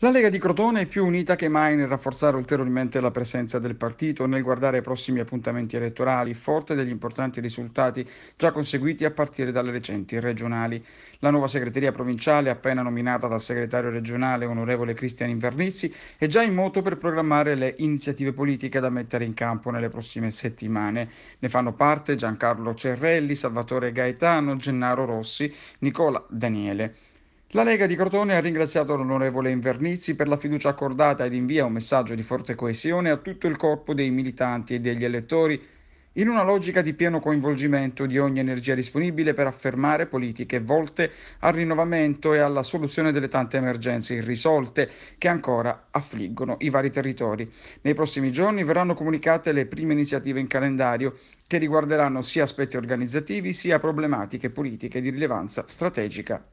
La Lega di Crotone è più unita che mai nel rafforzare ulteriormente la presenza del partito, nel guardare ai prossimi appuntamenti elettorali, forte degli importanti risultati già conseguiti a partire dalle recenti regionali. La nuova segreteria provinciale, appena nominata dal segretario regionale onorevole Cristian Invernizzi, è già in moto per programmare le iniziative politiche da mettere in campo nelle prossime settimane. Ne fanno parte Giancarlo Cerrelli, Salvatore Gaetano, Gennaro Rossi, Nicola Daniele. La Lega di Crotone ha ringraziato l'onorevole Invernizzi per la fiducia accordata ed invia un messaggio di forte coesione a tutto il corpo dei militanti e degli elettori in una logica di pieno coinvolgimento di ogni energia disponibile per affermare politiche volte al rinnovamento e alla soluzione delle tante emergenze irrisolte che ancora affliggono i vari territori. Nei prossimi giorni verranno comunicate le prime iniziative in calendario che riguarderanno sia aspetti organizzativi sia problematiche politiche di rilevanza strategica.